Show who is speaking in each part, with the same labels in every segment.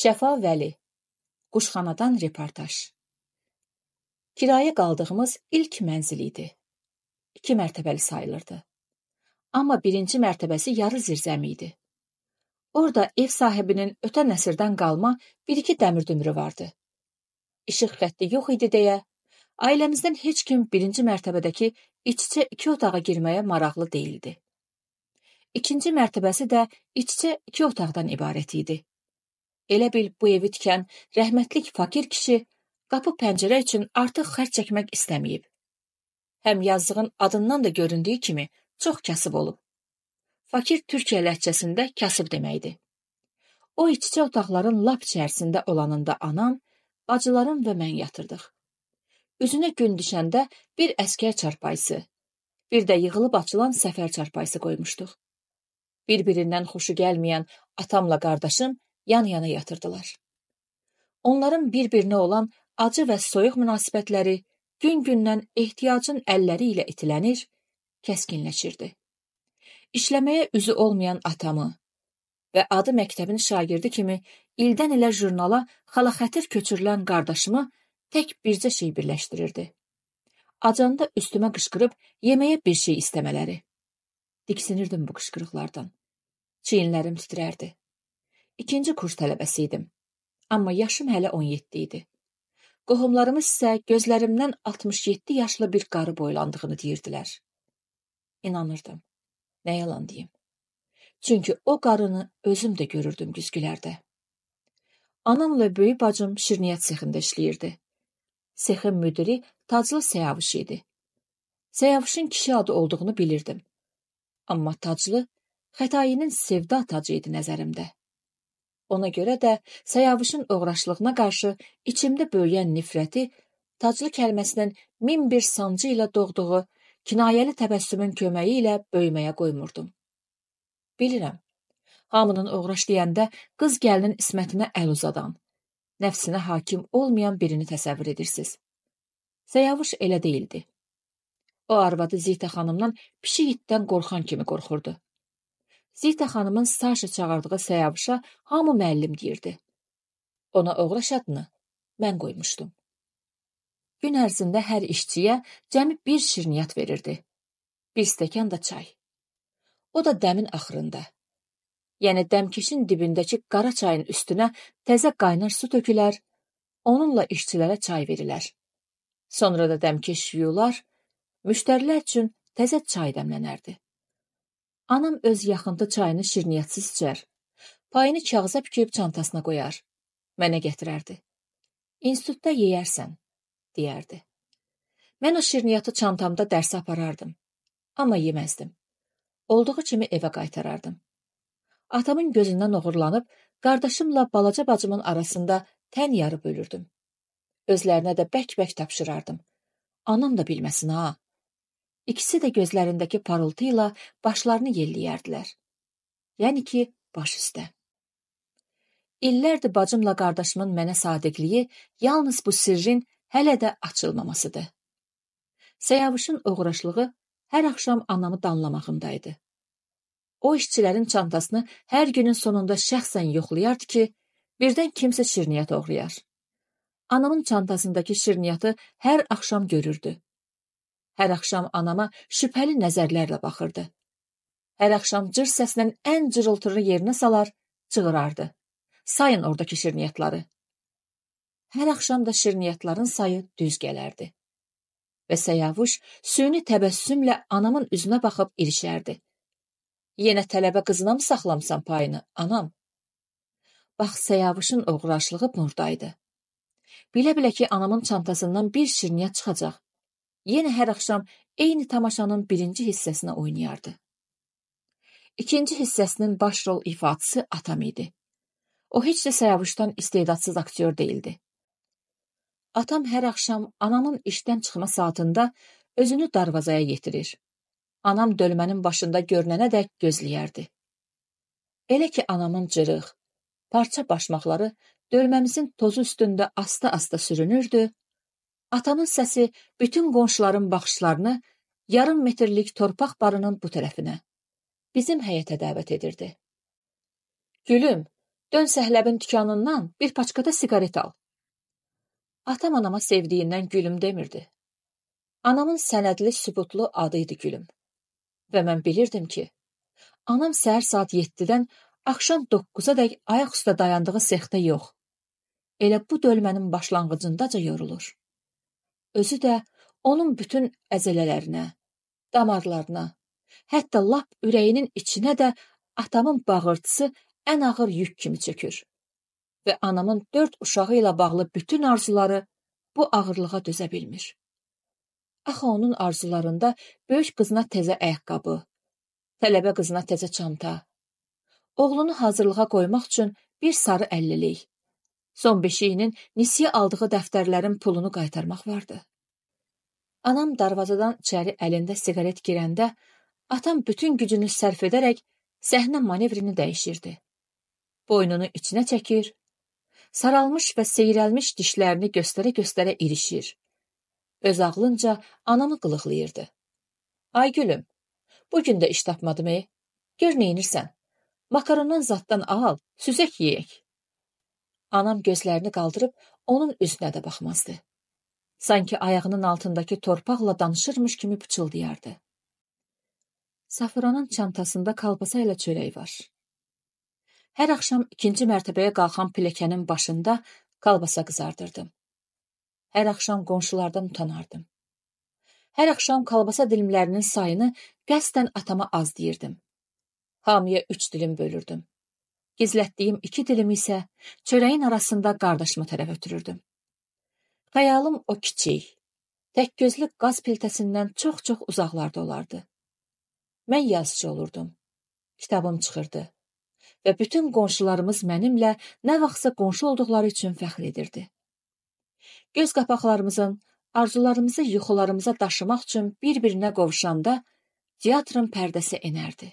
Speaker 1: Şəfa Vəli Quşxanadan reportaj Kirayə qaldığımız ilk mənzil idi. İki mərtəbəli sayılırdı. Amma birinci mərtəbəsi yarı zirzəmi idi. Orada ev sahibinin ötən əsrdən qalma bir-iki dəmir-dümürü vardı. İşıq xətti yox idi deyə, ailəmizdən heç kim birinci mərtəbədəki iç-içə iki otağa girməyə maraqlı deyildi. İkinci mərtəbəsi də iç-içə iki otaqdan ibarət idi. Elə bil bu evi tikən rəhmətlik fakir kişi qapı pəncərə üçün artıq xərc çəkmək istəməyib. Həm yazığın adından da göründüyü kimi çox kasıb olub. Fakir Türkiyə ləhcəsində kasıb deməkdir. O iç-içə otaqların lap içərisində olanında anam, bacılarım və mən yatırdıq. Üzünə gün düşəndə bir əskər çarpayısı, bir də yığılıb açılan səfər çarpayısı qoymuşduq. Bir-birindən xoşu gəlməyən atamla qardaşım yan-yana yatırdılar. Onların bir-birinə olan acı və soyuq münasibətləri gün-gündən ehtiyacın əlləri ilə itilənir, kəskinləşirdi. İşləməyə üzü olmayan atamı və adı məktəbin şagirdi kimi ildən ilə jurnala xalaxətir köçürülən qardaşımı tək bircə şey birləşdirirdi. Acanda üstümə qışqırıb yeməyə bir şey istəmələri. Diksinirdim bu qışqırıqlardan. Çiyinlərim titrərdi ikinci kurs tələbəsi idim. Amma yaşım hələ 17 idi. Qohumlarımız isə gözlərimdən 67 yaşlı bir qarı boylandığını deyirdilər. İnanırdım. Nə yalan deyim. Çünki o qarını özüm də görürdüm güzgülərdə. Anamla böyük bacım şirniyyət sexində işləyirdi. Sexin müdiri Taclı Səyavuş idi. Səyavuşun kişi adı olduğunu bilirdim. Amma Taclı Xətayinin sevda tacı idi nəzərimdə. Ona görə də Sayavuşun oğraşlığına qarşı içimdə böyüyən nifrəti taclı kəlməsinin min bir sancı ilə doğduğu kinayəli təbəssümün köməyi ilə böyüməyə qoymurdum. Bilirəm, hamının oğraş deyəndə qız gəlinin ismətinə əl uzadan, nəfsinə hakim olmayan birini təsəvvür edirsiniz. Səyavuş elə deyildi. O arvadı Zita xanımdan pişik itdən qorxan kimi qorxurdu. Zita xanımın Saşa çağırdığı səyavuşa hamı müəllim deyirdi. Ona oğraş adını mən qoymuşdum. Gün ərzində hər işçiyə cəmi bir şirniyyat verirdi. Bir stəkan da çay. O da dəmin axırında. Yəni dəmkeşin dibindəki qara çayın üstünə təzə qaynar su tökülər, onunla işçilərə çay verilər. Sonra da dəmkeş yuyular, müştərilər üçün təzə çay dəmlənərdi. Anam öz yaxında çayını şirniyyətsiz içər. Payını kağıza büküb çantasına qoyar. Mənə gətirərdi. İnstitutda yeyərsən, deyərdi. Mən o şirniyyatı çantamda dərsə aparardım, amma yeməzdim. Olduğu kimi evə qaytarardım. Atamın gözündən oğurlanıb qardaşımla balaca bacımın arasında tən yarı bölürdüm. Özlərinə də bək-bək tapşırardım. Anam da bilməsin ha. İkisi də gözlərindəki parıltı ilə başlarını yelləyərdilər. Yəni ki, baş üstə. İllərdir bacımla qardaşımın mənə sadiqliyi yalnız bu sirrin hələ də açılmamasıdır. Səyavuşun oğraşlığı hər axşam anamı danlamağımda idi. O işçilərin çantasını hər günün sonunda şəxsən yoxlayardı ki, birdən kimsə şirniyyat oğrayar. Anamın çantasındakı şirniyyatı hər axşam görürdü Hər axşam anama şübhəli nəzərlərlə baxırdı. Hər axşam cır səslə ən cırıltılı yerinə salar, çığırardı. Sayın oradakı şirniyyatları. Hər axşam da şirniyyatların sayı düz gələrdi. Və səyavuş süni təbəssümlə anamın üzünə baxıb irişərdi. Yenə tələbə qızına mı saxlamsan payını, anam? Bax, səyavuşun oğraşlığı burdaydı. Bilə-bilə ki, anamın çantasından bir şirniyyat çıxacaq yenə hər axşam eyni tamaşanın birinci hissəsinə oynayardı. İkinci hissəsinin baş rol ifaçısı atam idi. O heç də səyavuşdan istedadsız aktyor değildi. Atam hər axşam anamın işdən çıxma saatında özünü darvazaya yetirir. Anam dölmənin başında görünənə dək gözləyərdi. Elə ki anamın cırıq, parça başmaqları dölməmizin tozu üstündə asta-asta sürünürdü, Atamın səsi bütün qonşuların baxışlarını yarım metrlik torpaq barının bu tərəfinə, bizim həyətə dəvət edirdi. Gülüm, dön səhləbin dükanından bir paçkada siqaret al. Atam anama sevdiyindən gülüm demirdi. Anamın sənədli sübutlu adı idi gülüm. Və mən bilirdim ki, anam səhər saat 7-dən axşam 9-a dək ayaq üstə dayandığı sexdə yox, elə bu dölmənin başlanğıcındaca yorulur. Özü də onun bütün əzələlərinə, damarlarına, hətta lap ürəyinin içinə də atamın bağırtısı ən ağır yük kimi çökür. Və anamın dörd uşağı ilə bağlı bütün arzuları bu ağırlığa dözə bilmir. Axı onun arzularında böyük qızına təzə ayaqqabı, tələbə qızına təzə çanta, oğlunu hazırlığa qoymaq üçün bir sarı əllilik, Son beşiyinin nisiyə aldığı dəftərlərin pulunu qaytarmaq vardı. Anam darvazadan içəri əlində siqaret girəndə, atam bütün gücünü sərf edərək səhnə manevrini dəyişirdi. Boynunu içinə çəkir, saralmış və seyrəlmiş dişlərini göstərə-göstərə irişir. Öz ağlınca anamı qılıqlayırdı. Ay gülüm, bu gün də iş tapmadım ey. Gör neynirsən? Makarondan zaddan al, süzək yeyək. Anam gözlərini qaldırıb onun üzünə də baxmazdı. Sanki ayağının altındakı torpaqla danışırmış kimi pıçıldayardı. Safuranın çantasında kalbasa ilə çörək var. Hər axşam ikinci mərtəbəyə qalxan piləkənin başında kalbasa qızardırdım. Hər axşam qonşulardan utanardım. Hər axşam kalbasa dilimlərinin sayını qəsdən atama az deyirdim. Hamıya üç dilim bölürdüm. Gizlətdiyim iki dilimi isə çörəyin arasında qardaşıma tərəf ötürürdüm. Xəyalım o kiçik, tək gözlü qaz piltəsindən çox-çox uzaqlarda olardı. Mən yazıcı olurdum. Kitabım çıxırdı və bütün qonşularımız mənimlə nə vaxtsa qonşu olduqları üçün fəxr edirdi. Göz qapaqlarımızın arzularımızı yuxularımıza daşımaq üçün bir-birinə qovuşanda teatrın pərdəsi enərdi.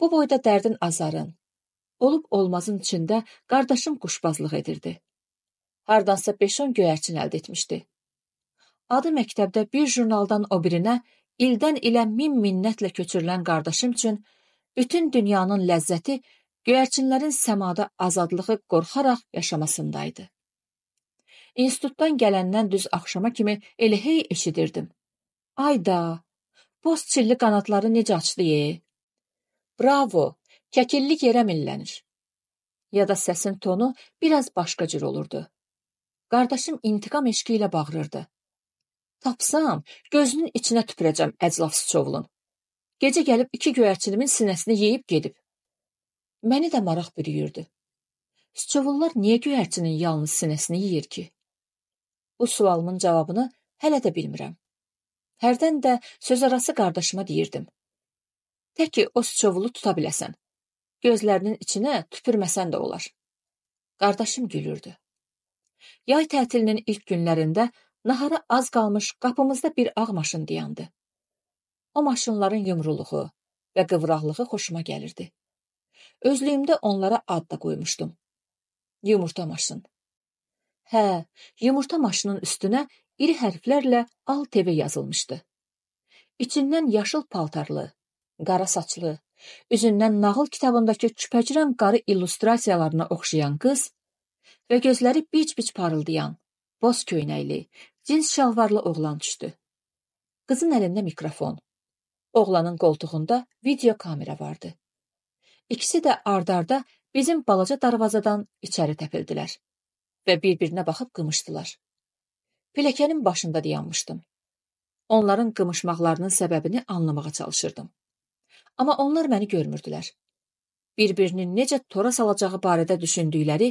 Speaker 1: Bu boyda dərdin azarın, olub olmazın içində qardaşım quşbazlıq edirdi. Hardansa 5-10 göyərçin əldə etmişdi. Adı məktəbdə bir jurnaldan o birinə ildən ilə min minnətlə köçürülən qardaşım üçün bütün dünyanın ləzzəti göyərçinlərin səmada azadlığı qorxaraq yaşamasındaydı. İnstitutdan gələndən düz axşama kimi elə hey eşidirdim. Ayda, boz çilli qanadları necə açdı ye? Bravo, kəkillik yerə millənir. Ya da səsin tonu biraz başqa cür olurdu. Qardaşım intiqam eşqi ilə bağırırdı. Tapsam, gözünün içinə tüpürəcəm əclaf sıçovulun. Gecə gəlib iki göyərçinimin sinəsini yeyib gedib. Məni də maraq bürüyürdü. Sıçovullar niyə göyərçinin yalnız sinəsini yeyir ki? Bu sualımın cavabını hələ də bilmirəm. Hərdən də söz arası qardaşıma deyirdim. Tək ki, o sıçovulu tuta biləsən. Gözlərinin içinə tüpürməsən də olar. Qardaşım gülürdü. Yay tətilinin ilk günlərində nahara az qalmış qapımızda bir ağ maşın dayandı. O maşınların yumruluğu və qıvraqlığı xoşuma gəlirdi. Özlüyümdə onlara ad da qoymuşdum. Yumurta maşın. Hə, yumurta maşının üstünə iri hərflərlə Al TV yazılmışdı. İçindən yaşıl paltarlı, qara saçlı, Üzündən nağıl kitabındakı küpəcrəm qarı illüstrasiyalarına oxşayan qız və gözləri bic-bic parıldayan, boz köynəkli, cins şalvarlı oğlan düşdü. Qızın əlində mikrofon. Oğlanın qoltuğunda video kamera vardı. İkisi də ardarda bizim balaca darvazadan içəri təpildilər və bir-birinə baxıb qımışdılar. Piləkənin başında dayanmışdım. Onların qımışmaqlarının səbəbini anlamağa çalışırdım amma onlar məni görmürdülər. Bir-birinin necə tora salacağı barədə düşündükləri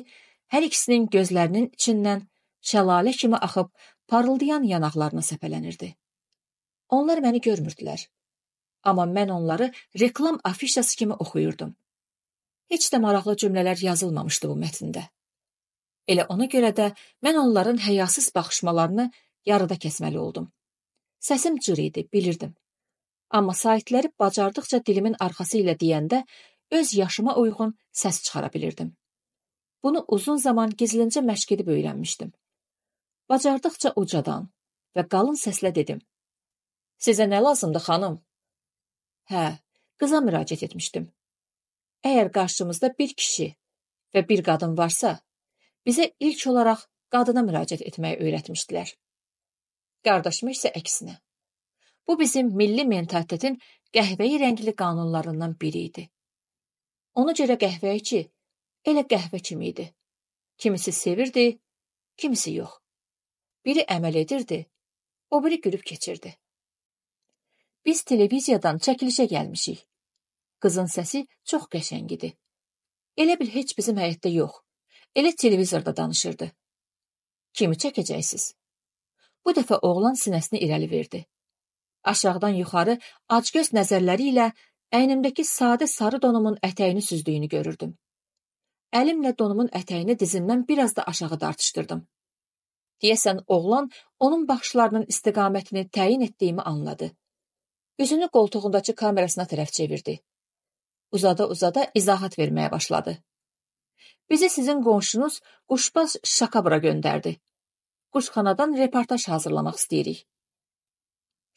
Speaker 1: hər ikisinin gözlərinin içindən şəlalə kimi axıb parıldayan yanaqlarına səpələnirdi. Onlar məni görmürdülər. Amma mən onları reklam afişası kimi oxuyurdum. Heç də maraqlı cümlələr yazılmamışdı bu mətndə. Elə ona görə də mən onların həyasız baxışmalarını yarıda kəsməli oldum. Səsim cır idi, bilirdim. Amma sahitləri bacardıqca dilimin arxası ilə deyəndə öz yaşıma uyğun səs çıxara bilirdim. Bunu uzun zaman gizlincə məşq edib öyrənmişdim. Bacardıqca ucadan və qalın səslə dedim. Sizə nə lazımdı, xanım? Hə, qıza müraciət etmişdim. Əgər qarşımızda bir kişi və bir qadın varsa, bizə ilk olaraq qadına müraciət etməyi öyrətmişdilər. Qardaşıma isə əksinə. Bu bizim milli mentalitetin qəhvəyi rəngli qanunlarından biri idi. Ona görə qəhvəçi elə qəhvə kimi idi. Kimisi sevirdi, kimisi yox. Biri əməl edirdi, o biri gülüb keçirdi. Biz televiziyadan çəkilişə gəlmişik. Qızın səsi çox qəşəng idi. Elə bil heç bizim həyətdə yox, elə televizorda danışırdı. Kimi çəkəcəksiniz? Bu dəfə oğlan sinəsini irəli verdi. Aşağıdan yuxarı acgöz nəzərləri ilə əynimdəki sadə sarı donumun ətəyini süzdüyünü görürdüm. Əlimlə donumun ətəyini dizimdən biraz da aşağı dartışdırdım. Deyəsən oğlan onun baxışlarının istiqamətini təyin etdiyimi anladı. Üzünü qoltuğundakı kamerasına tərəf çevirdi. Uzada-uzada izahat verməyə başladı. Bizi sizin qonşunuz Quşbaz Şakabra göndərdi. Quşxanadan reportaj hazırlamaq istəyirik.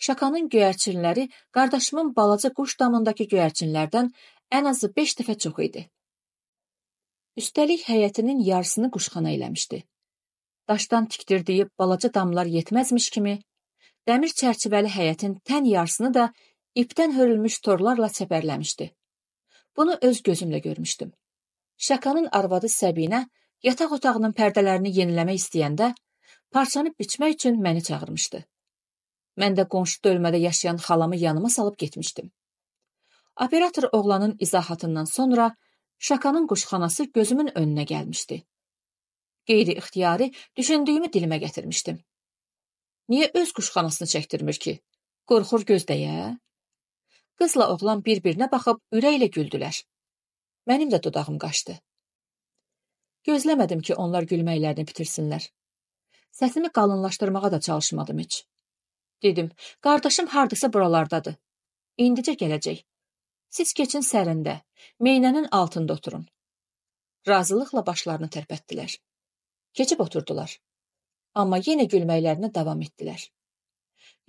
Speaker 1: Şakanın göyərçinləri qardaşımın balaca quş damındakı göyərçinlərdən ən azı 5 dəfə çox idi. Üstəlik həyətinin yarısını quşxana eləmişdi. Daşdan tikdirdiyi balaca damlar yetməzmiş kimi, dəmir çərçivəli həyətin tən yarısını da ipdən hörülmüş torlarla çəpərləmişdi. Bunu öz gözümlə görmüşdüm. Şakanın arvadı Səbinə yataq otağının pərdələrini yeniləmək istəyəndə parçanı biçmək üçün məni çağırmışdı. Mən də qonşu bölmədə yaşayan xalamı yanıma salıb getmişdim. Operator oğlanın izahatından sonra Şakanın quşxanası gözümün önünə gəlmişdi. Qeyri-ixtiyari düşündüyümü dilimə gətirmişdim. Niyə öz quşxanasını çəkdirmir ki? Qorxur gözdəyə? Qızla oğlan bir-birinə baxıb ürəklə güldülər. Mənim də dodağım qaşdı. Gözləmədim ki, onlar gülməklərini bitirsinlər. Səsimi qalınlaşdırmağa da çalışmadım heç. Dedim, qardaşım hardasa buralardadır. İndicə gələcək. Siz keçin sərində, meynənin altında oturun. Razılıqla başlarını tərpətdilər. Keçib oturdular. Amma yenə gülməklərinə davam etdilər.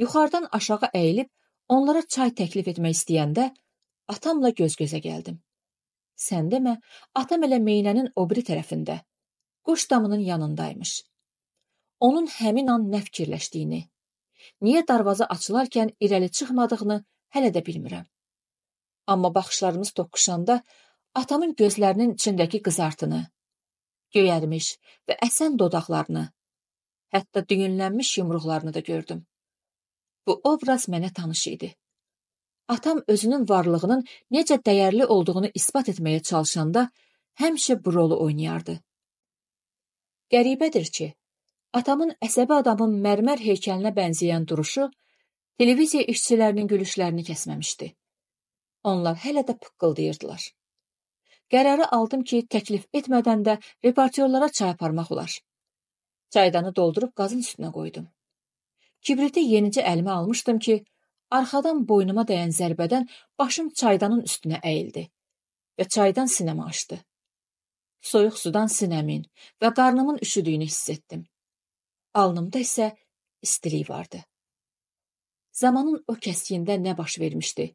Speaker 1: Yuxarıdan aşağı əyilib onlara çay təklif etmək istəyəndə atamla göz-gözə gəldim. Sən demə, atam elə meynənin o biri tərəfində, quş damının yanındaymış. Onun həmin an nə fikirləşdiyini, niyə darvaza açılarkən irəli çıxmadığını hələ də bilmirəm. Amma baxışlarımız toqquşanda atamın gözlərinin içindəki qızartını, göyərmiş və əsən dodaqlarını, hətta düyünlənmiş yumruqlarını da gördüm. Bu obraz mənə tanış idi. Atam özünün varlığının necə dəyərli olduğunu isbat etməyə çalışanda həmişə bu rolu oynayardı. Qəribədir ki, Atamın əsəbi adamın mərmər heykəlinə bənzəyən duruşu televiziya işçilərinin gülüşlərini kəsməmişdi. Onlar hələ də pıqqıldayırdılar. Qərarı aldım ki, təklif etmədən də reportyorlara çay aparmaq olar. Çaydanı doldurub qazın üstünə qoydum. Kibriti yenicə əlimə almışdım ki, arxadan boynuma dəyən zərbədən başım çaydanın üstünə əyildi və çaydan sinəmə açdı. Soyuq sudan sinəmin və qarnımın üşüdüyünü hiss etdim. Alnımda isə istilik vardı. Zamanın o kəsiyində nə baş vermişdi?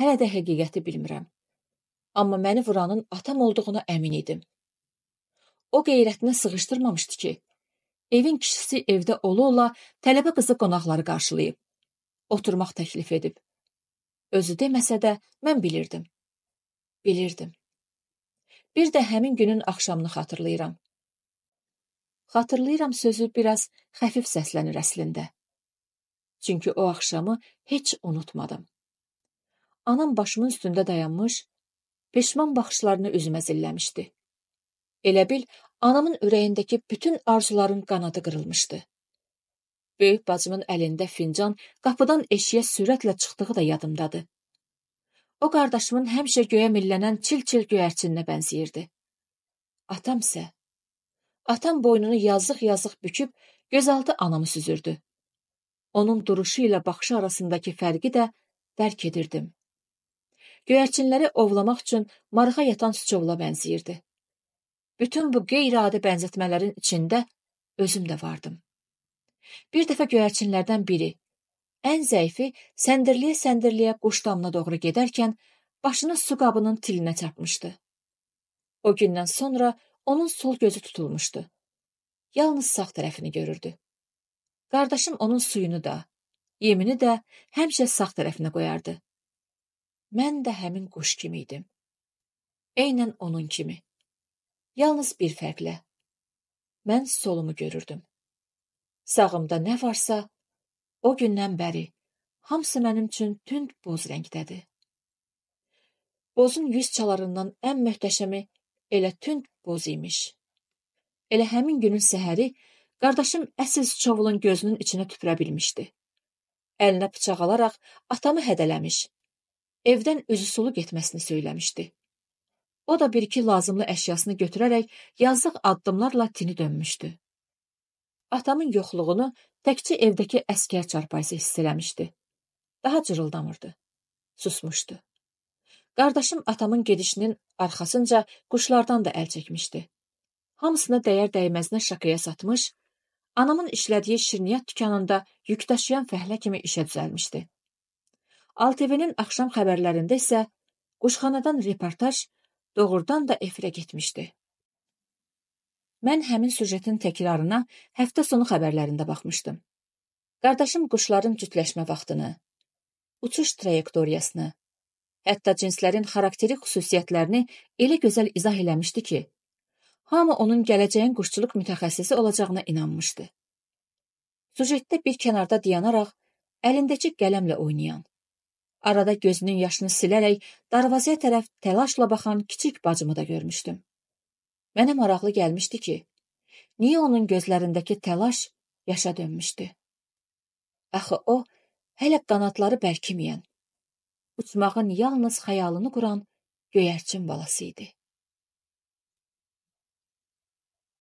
Speaker 1: Hələ də həqiqəti bilmirəm. Amma məni vuranın atam olduğuna əmin idim. O qeyrətinə sığışdırmamışdı ki, evin kişisi evdə ola-ola tələbə qızı qonaqları qarşılayıb. Oturmaq təklif edib. Özü deməsə də mən bilirdim. Bilirdim. Bir də həmin günün axşamını xatırlayıram. Xatırlayıram sözü biraz xəfif səslənir əslində. Çünki o axşamı heç unutmadım. Anam başımın üstündə dayanmış, peşman baxışlarını üzümə zilləmişdi. Elə bil anamın ürəyindəki bütün arzuların qanadı qırılmışdı. Böyük bacımın əlində fincan qapıdan eşiyə sürətlə çıxdığı da yadımdadır. O qardaşımın həmişə göyə millənən çil-çil göyərçinlə bənzəyirdi. Atam isə Atam boynunu yazıq-yazıq büküb gözaltı anamı süzürdü. Onun duruşu ilə baxışı arasındakı fərqi də dərk edirdim. Göyərçinləri ovlamaq üçün marığa yatan sıçovla bənzəyirdi. Bütün bu qeyri-adi bənzətmələrin içində özüm də vardım. Bir dəfə göyərçinlərdən biri, ən zəifi səndirliyə-səndirliyə quş damına doğru gedərkən başını su qabının tilinə çarpmışdı. O gündən sonra Onun sol gözü tutulmuşdu. Yalnız sağ tərəfini görürdü. Qardaşım onun suyunu da, yemini də həmişə sağ tərəfinə qoyardı. Mən də həmin quş kimi idim. Eynən onun kimi. Yalnız bir fərqlə. Mən solumu görürdüm. Sağımda nə varsa, o gündən bəri hamısı mənim üçün tünd boz rəngdədir. Bozun yüz çalarından ən möhtəşəmi elə tünd boz imiş. Elə həmin günün səhəri qardaşım əsl çovulun gözünün içinə tüpürə bilmişdi. Əlinə bıçaq alaraq atamı hədələmiş. Evdən üzü sulu getməsini söyləmişdi. O da bir-iki lazımlı əşyasını götürərək yazıq addımlarla tini dönmüşdü. Atamın yoxluğunu təkcə evdəki əskər çarpayısı hiss eləmişdi. Daha cırıldamırdı. Susmuşdu. Qardaşım atamın gedişinin arxasınca quşlardan da əl çəkmişdi. Hamısını dəyər-dəyməzinə şakaya satmış, anamın işlədiyi şirniyyat dükanında yük daşıyan fəhlə kimi işə düzəlmişdi. ALTV-nin axşam xəbərlərində isə quşxanadan reportaj doğrudan da efirə getmişdi. Mən həmin süjetin təkrarına həftə sonu xəbərlərində baxmışdım. Qardaşım quşların cütləşmə vaxtını, uçuş trayektoriyasını, Hətta cinslərin xarakterik xüsusiyyətlərini elə gözəl izah eləmişdi ki, hamı onun gələcəyin quşçuluq mütəxəssisi olacağına inanmışdı. Sujetdə bir kənarda dayanaraq, əlindəki qələmlə oynayan, arada gözünün yaşını silərək darvazaya tərəf təlaşla baxan kiçik bacımı da görmüşdüm. Mənə maraqlı gəlmişdi ki, niyə onun gözlərindəki təlaş yaşa dönmüşdü? Axı o, hələ qanadları bərkiməyən, uçmağın yalnız xəyalını quran göyərçin balası idi.